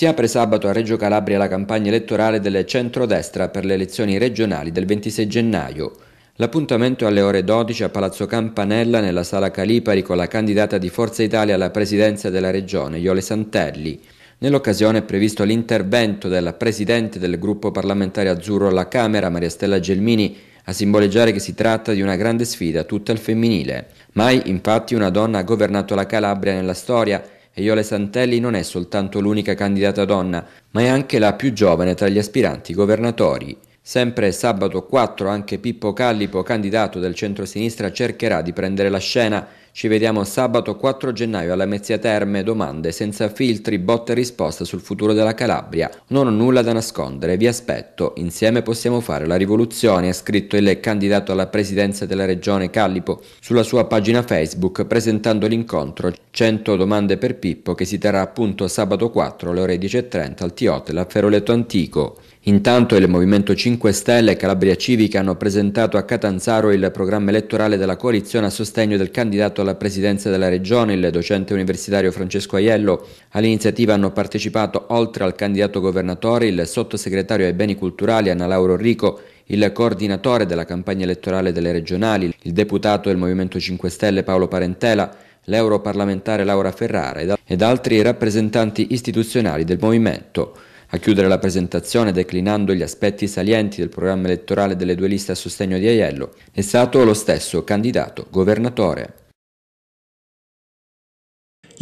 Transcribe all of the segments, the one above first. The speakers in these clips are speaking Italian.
Si apre sabato a Reggio Calabria la campagna elettorale del centrodestra per le elezioni regionali del 26 gennaio. L'appuntamento è alle ore 12 a Palazzo Campanella nella sala Calipari con la candidata di Forza Italia alla presidenza della regione, Iole Santelli. Nell'occasione è previsto l'intervento della presidente del gruppo parlamentare azzurro alla Camera, Maria Stella Gelmini, a simboleggiare che si tratta di una grande sfida tutta al femminile. Mai infatti una donna ha governato la Calabria nella storia e Iole Santelli non è soltanto l'unica candidata donna, ma è anche la più giovane tra gli aspiranti governatori. Sempre sabato 4 anche Pippo Callipo, candidato del centro-sinistra, cercherà di prendere la scena ci vediamo sabato 4 gennaio alla Mezzia Terme, domande senza filtri, botte e risposte sul futuro della Calabria. Non ho nulla da nascondere, vi aspetto, insieme possiamo fare la rivoluzione, ha scritto il candidato alla presidenza della regione Callipo sulla sua pagina Facebook presentando l'incontro 100 domande per Pippo che si terrà appunto sabato 4 alle ore 10.30 al Tiotel a Feroletto Antico. Intanto il Movimento 5 Stelle e Calabria Civica hanno presentato a Catanzaro il programma elettorale della coalizione a sostegno del candidato alla presidenza della regione, il docente universitario Francesco Aiello. All'iniziativa hanno partecipato, oltre al candidato governatore, il sottosegretario ai beni culturali Anna Lauro Rico, il coordinatore della campagna elettorale delle regionali, il deputato del Movimento 5 Stelle Paolo Parentela, l'europarlamentare Laura Ferrara ed altri rappresentanti istituzionali del Movimento. A chiudere la presentazione, declinando gli aspetti salienti del programma elettorale delle due liste a sostegno di Aiello, è stato lo stesso candidato governatore.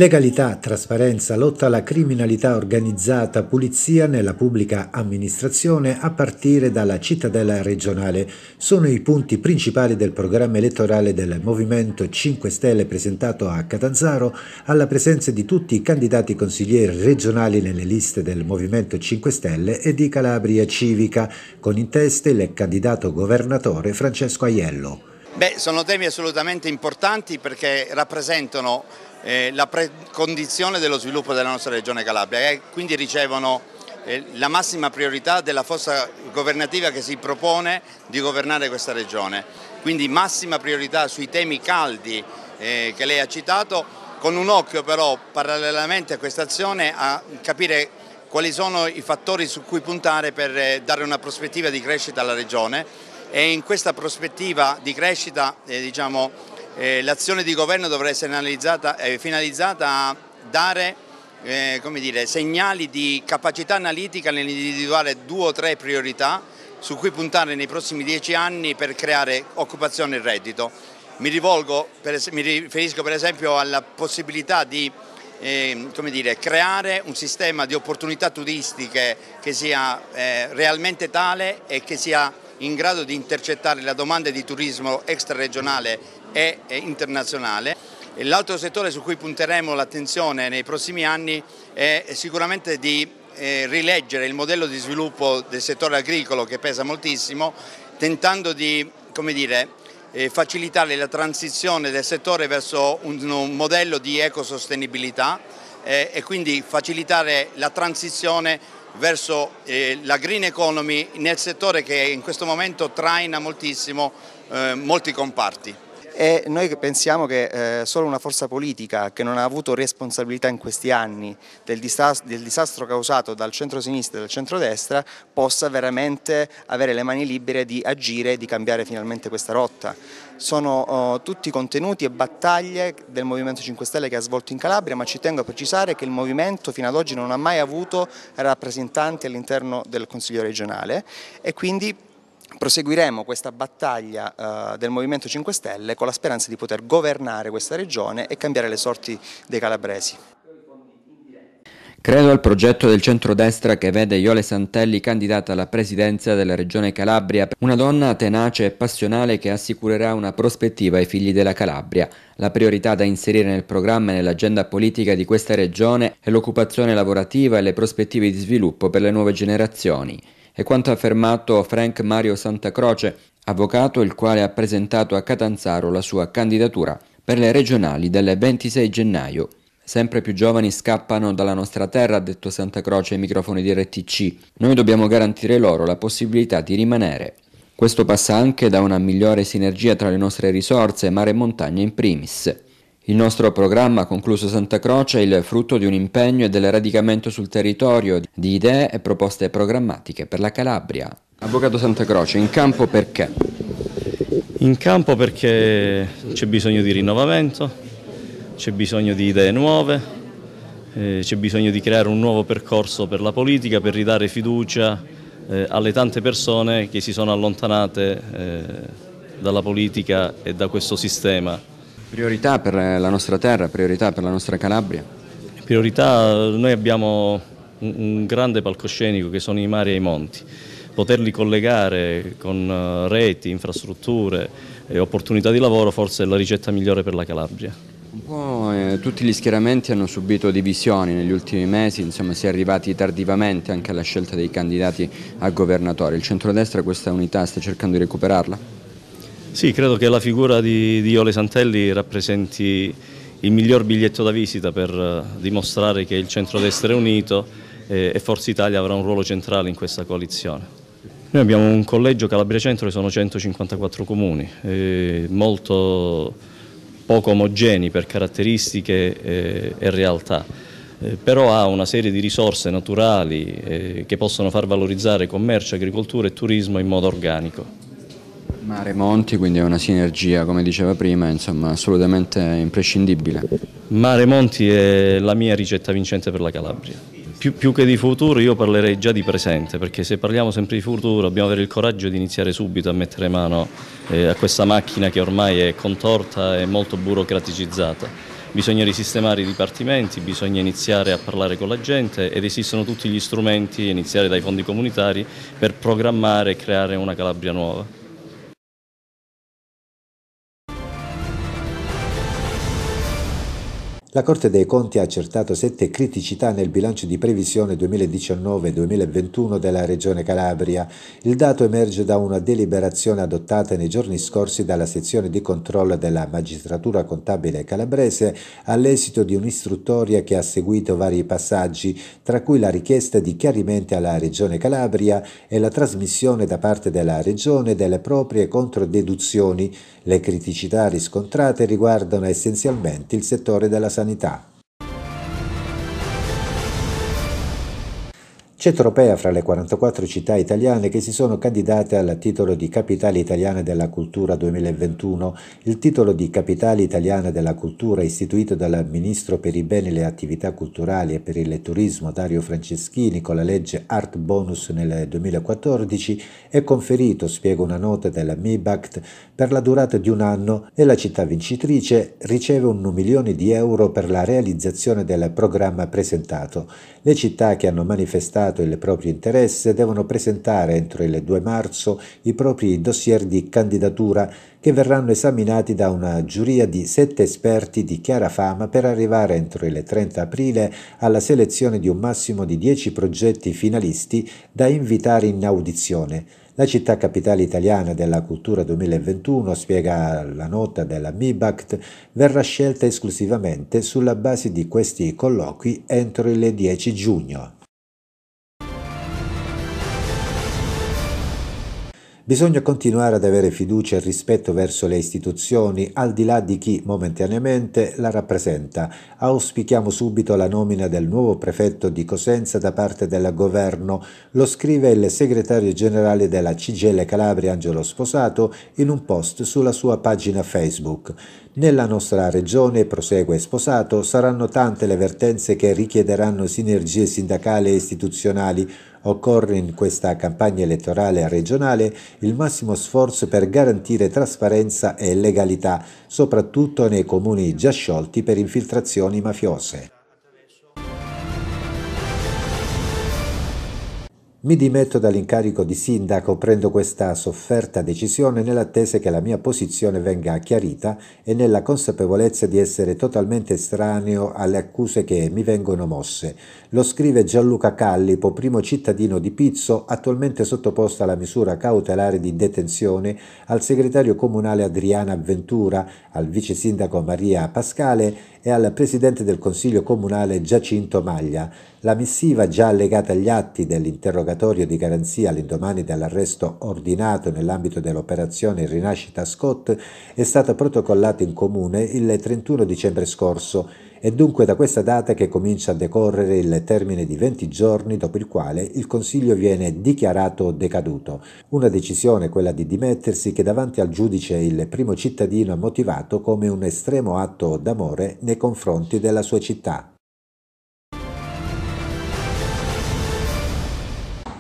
Legalità, trasparenza, lotta alla criminalità organizzata, pulizia nella pubblica amministrazione a partire dalla cittadella regionale sono i punti principali del programma elettorale del Movimento 5 Stelle presentato a Catanzaro alla presenza di tutti i candidati consiglieri regionali nelle liste del Movimento 5 Stelle e di Calabria Civica, con in testa il candidato governatore Francesco Aiello. Beh, sono temi assolutamente importanti perché rappresentano eh, la precondizione dello sviluppo della nostra regione Calabria e eh, quindi ricevono eh, la massima priorità della forza governativa che si propone di governare questa regione. Quindi massima priorità sui temi caldi eh, che lei ha citato, con un occhio però parallelamente a questa azione a capire quali sono i fattori su cui puntare per eh, dare una prospettiva di crescita alla regione e in questa prospettiva di crescita eh, diciamo, eh, l'azione di governo dovrà essere eh, finalizzata a dare eh, dire, segnali di capacità analitica nell'individuare due o tre priorità su cui puntare nei prossimi dieci anni per creare occupazione e reddito. Mi, rivolgo, per, mi riferisco per esempio alla possibilità di eh, dire, creare un sistema di opportunità turistiche che sia eh, realmente tale e che sia in grado di intercettare la domanda di turismo extraregionale e internazionale. L'altro settore su cui punteremo l'attenzione nei prossimi anni è sicuramente di eh, rileggere il modello di sviluppo del settore agricolo che pesa moltissimo, tentando di dire, eh, facilitare la transizione del settore verso un modello di ecosostenibilità eh, e quindi facilitare la transizione verso eh, la green economy nel settore che in questo momento traina moltissimo eh, molti comparti e noi pensiamo che eh, solo una forza politica che non ha avuto responsabilità in questi anni del disastro, del disastro causato dal centro-sinistra e dal centro-destra possa veramente avere le mani libere di agire e di cambiare finalmente questa rotta. Sono oh, tutti contenuti e battaglie del Movimento 5 Stelle che ha svolto in Calabria, ma ci tengo a precisare che il Movimento fino ad oggi non ha mai avuto rappresentanti all'interno del Consiglio regionale e quindi proseguiremo questa battaglia eh, del Movimento 5 Stelle con la speranza di poter governare questa regione e cambiare le sorti dei calabresi. Credo al progetto del centrodestra che vede Iole Santelli candidata alla presidenza della regione Calabria, una donna tenace e passionale che assicurerà una prospettiva ai figli della Calabria. La priorità da inserire nel programma e nell'agenda politica di questa regione è l'occupazione lavorativa e le prospettive di sviluppo per le nuove generazioni. È quanto ha affermato Frank Mario Santacroce, avvocato il quale ha presentato a Catanzaro la sua candidatura per le regionali del 26 gennaio. Sempre più giovani scappano dalla nostra terra, ha detto Santa Croce ai microfoni di RTC. Noi dobbiamo garantire loro la possibilità di rimanere. Questo passa anche da una migliore sinergia tra le nostre risorse, mare e montagna in primis. Il nostro programma, concluso Santa Croce, è il frutto di un impegno e del radicamento sul territorio di idee e proposte programmatiche per la Calabria. Avvocato Santa Croce, in campo perché? In campo perché c'è bisogno di rinnovamento, c'è bisogno di idee nuove, eh, c'è bisogno di creare un nuovo percorso per la politica, per ridare fiducia eh, alle tante persone che si sono allontanate eh, dalla politica e da questo sistema. Priorità per la nostra terra, priorità per la nostra Calabria? Priorità, noi abbiamo un grande palcoscenico che sono i mari e i monti, poterli collegare con eh, reti, infrastrutture e opportunità di lavoro forse è la ricetta migliore per la Calabria. Un po', eh, tutti gli schieramenti hanno subito divisioni negli ultimi mesi, insomma si è arrivati tardivamente anche alla scelta dei candidati a governatore. Il centrodestra questa unità sta cercando di recuperarla? Sì, credo che la figura di, di Ole Santelli rappresenti il miglior biglietto da visita per eh, dimostrare che il centrodestra è unito e, eh, e Forza Italia avrà un ruolo centrale in questa coalizione. Noi abbiamo un collegio Calabria Centro che sono 154 comuni, eh, molto poco omogenei per caratteristiche eh, e realtà, eh, però ha una serie di risorse naturali eh, che possono far valorizzare commercio, agricoltura e turismo in modo organico. Mare Monti, quindi è una sinergia, come diceva prima, insomma, assolutamente imprescindibile. Mare Monti è la mia ricetta vincente per la Calabria. Più, più che di futuro io parlerei già di presente, perché se parliamo sempre di futuro dobbiamo avere il coraggio di iniziare subito a mettere mano eh, a questa macchina che ormai è contorta e molto burocraticizzata bisogna risistemare i dipartimenti, bisogna iniziare a parlare con la gente ed esistono tutti gli strumenti, iniziare dai fondi comunitari, per programmare e creare una Calabria nuova. la Corte dei Conti ha accertato sette criticità nel bilancio di previsione 2019-2021 della Regione Calabria. Il dato emerge da una deliberazione adottata nei giorni scorsi dalla sezione di controllo della magistratura contabile calabrese all'esito di un'istruttoria che ha seguito vari passaggi, tra cui la richiesta di chiarimenti alla Regione Calabria e la trasmissione da parte della Regione delle proprie controdeduzioni. Le criticità riscontrate riguardano essenzialmente il settore della sanità sanitário. C'è Tropea fra le 44 città italiane che si sono candidate al titolo di Capitale Italiana della Cultura 2021. Il titolo di Capitale Italiana della Cultura istituito dal Ministro per i Beni e le Attività Culturali e per il Turismo Dario Franceschini con la legge Art Bonus nel 2014 è conferito, spiega una nota della MIBACT, per la durata di un anno e la città vincitrice riceve un milione di euro per la realizzazione del programma presentato. Le città che hanno manifestato Stato il proprio interesse devono presentare entro il 2 marzo i propri dossier di candidatura che verranno esaminati da una giuria di sette esperti di chiara fama per arrivare entro il 30 aprile alla selezione di un massimo di 10 progetti finalisti da invitare in audizione. La città capitale italiana della cultura 2021, spiega la nota della MIBACT, verrà scelta esclusivamente sulla base di questi colloqui entro il 10 giugno. Bisogna continuare ad avere fiducia e rispetto verso le istituzioni, al di là di chi momentaneamente la rappresenta. Auspichiamo subito la nomina del nuovo prefetto di Cosenza da parte del governo, lo scrive il segretario generale della Cigelle Calabria Angelo Sposato in un post sulla sua pagina Facebook. Nella nostra regione, prosegue Sposato, saranno tante le vertenze che richiederanno sinergie sindacali e istituzionali Occorre in questa campagna elettorale regionale il massimo sforzo per garantire trasparenza e legalità, soprattutto nei comuni già sciolti per infiltrazioni mafiose. Mi dimetto dall'incarico di sindaco, prendo questa sofferta decisione nell'attesa che la mia posizione venga chiarita e nella consapevolezza di essere totalmente estraneo alle accuse che mi vengono mosse. Lo scrive Gianluca Callipo, primo cittadino di Pizzo, attualmente sottoposto alla misura cautelare di detenzione, al segretario comunale Adriana Ventura, al vice sindaco Maria Pascale e al presidente del Consiglio Comunale Giacinto Maglia. La missiva, già allegata agli atti dell'interrogatorio di garanzia all'indomani dell'arresto ordinato nell'ambito dell'operazione Rinascita Scott, è stata protocollata in comune il 31 dicembre scorso è dunque da questa data che comincia a decorrere il termine di 20 giorni dopo il quale il Consiglio viene dichiarato decaduto. Una decisione, quella di dimettersi, che davanti al giudice il primo cittadino ha motivato come un estremo atto d'amore nei confronti della sua città.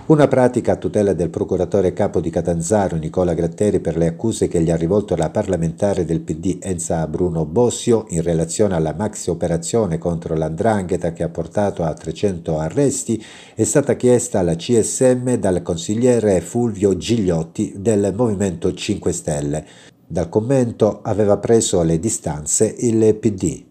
Una pratica a tutela del procuratore capo di Catanzaro Nicola Gratteri per le accuse che gli ha rivolto la parlamentare del PD Enza Bruno Bossio in relazione alla maxi operazione contro l'andrangheta che ha portato a 300 arresti è stata chiesta alla CSM dal consigliere Fulvio Gigliotti del Movimento 5 Stelle. Dal commento aveva preso le distanze il PD.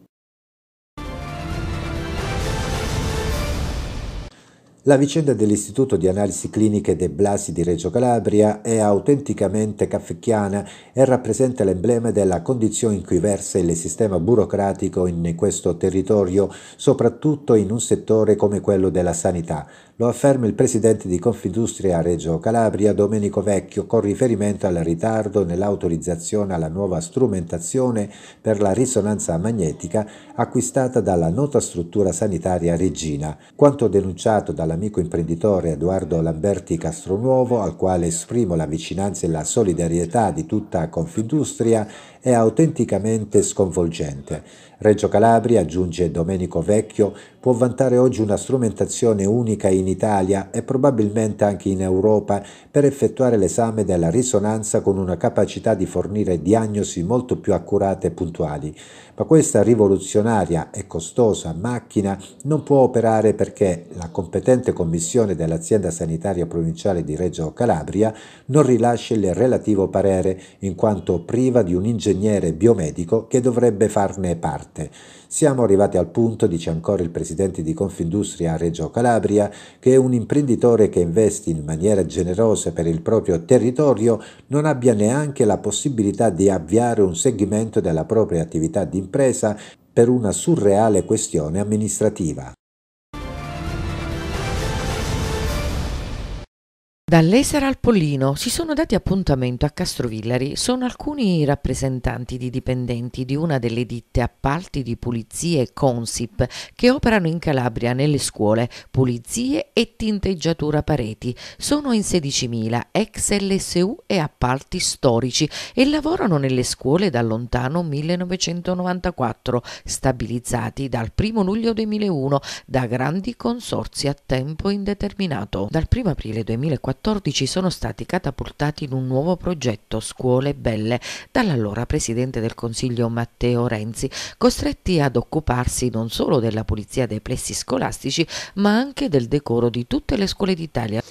La vicenda dell'Istituto di Analisi Cliniche De Blasi di Reggio Calabria è autenticamente caffecchiana e rappresenta l'emblema della condizione in cui versa il sistema burocratico in questo territorio, soprattutto in un settore come quello della sanità, lo afferma il presidente di Confindustria Reggio Calabria, Domenico Vecchio, con riferimento al ritardo nell'autorizzazione alla nuova strumentazione per la risonanza magnetica acquistata dalla nota struttura sanitaria Regina. Quanto denunciato dall'amico imprenditore Edoardo Lamberti Castronuovo, al quale esprimo la vicinanza e la solidarietà di tutta Confindustria, è autenticamente sconvolgente. Reggio Calabria, aggiunge Domenico Vecchio, può vantare oggi una strumentazione unica in Italia e probabilmente anche in Europa per effettuare l'esame della risonanza con una capacità di fornire diagnosi molto più accurate e puntuali ma questa rivoluzionaria e costosa macchina non può operare perché la competente commissione dell'azienda sanitaria provinciale di Reggio Calabria non rilascia il relativo parere in quanto priva di un ingegnere biomedico che dovrebbe farne parte. Siamo arrivati al punto, dice ancora il presidente di Confindustria a Reggio Calabria, che un imprenditore che investi in maniera generosa per il proprio territorio non abbia neanche la possibilità di avviare un segmento della propria attività di impresa per una surreale questione amministrativa. Dall'Esera al Pollino si sono dati appuntamento a Castrovillari. Sono alcuni rappresentanti di dipendenti di una delle ditte appalti di pulizie Consip che operano in Calabria nelle scuole, pulizie e tinteggiatura pareti. Sono in 16.000 ex LSU e appalti storici e lavorano nelle scuole da lontano 1994, stabilizzati dal 1 luglio 2001 da grandi consorzi a tempo indeterminato. Dal 1 aprile 2014 14 sono stati catapultati in un nuovo progetto Scuole Belle dall'allora Presidente del Consiglio Matteo Renzi, costretti ad occuparsi non solo della pulizia dei plessi scolastici ma anche del decoro di tutte le scuole d'Italia.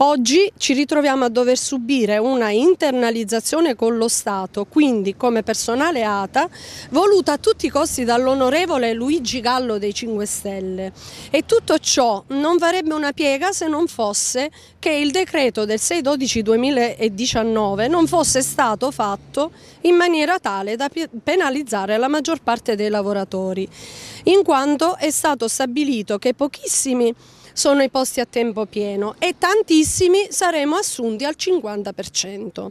Oggi ci ritroviamo a dover subire una internalizzazione con lo Stato, quindi come personale ATA, voluta a tutti i costi dall'onorevole Luigi Gallo dei 5 Stelle. E tutto ciò non varrebbe una piega se non fosse che il decreto del 6-12-2019 non fosse stato fatto in maniera tale da penalizzare la maggior parte dei lavoratori, in quanto è stato stabilito che pochissimi sono i posti a tempo pieno e tantissimi saremo assunti al 50%,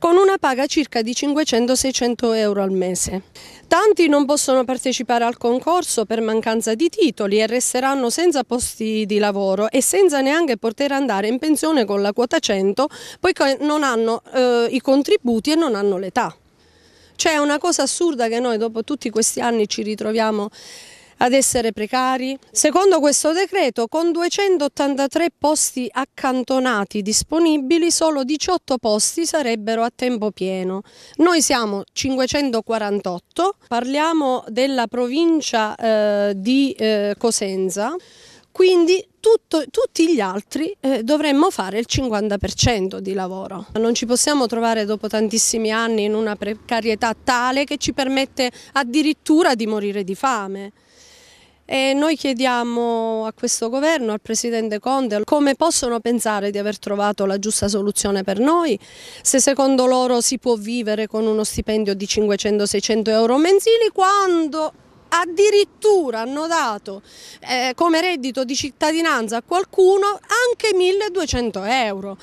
con una paga circa di 500-600 euro al mese. Tanti non possono partecipare al concorso per mancanza di titoli e resteranno senza posti di lavoro e senza neanche poter andare in pensione con la quota 100 poiché non hanno eh, i contributi e non hanno l'età. Cioè è una cosa assurda che noi dopo tutti questi anni ci ritroviamo ad essere precari? Secondo questo decreto, con 283 posti accantonati disponibili, solo 18 posti sarebbero a tempo pieno. Noi siamo 548, parliamo della provincia eh, di eh, Cosenza, quindi tutto, tutti gli altri eh, dovremmo fare il 50% di lavoro. Non ci possiamo trovare dopo tantissimi anni in una precarietà tale che ci permette addirittura di morire di fame. E noi chiediamo a questo governo, al Presidente Conte, come possono pensare di aver trovato la giusta soluzione per noi, se secondo loro si può vivere con uno stipendio di 500-600 euro mensili, quando addirittura hanno dato eh, come reddito di cittadinanza a qualcuno anche 1200 euro.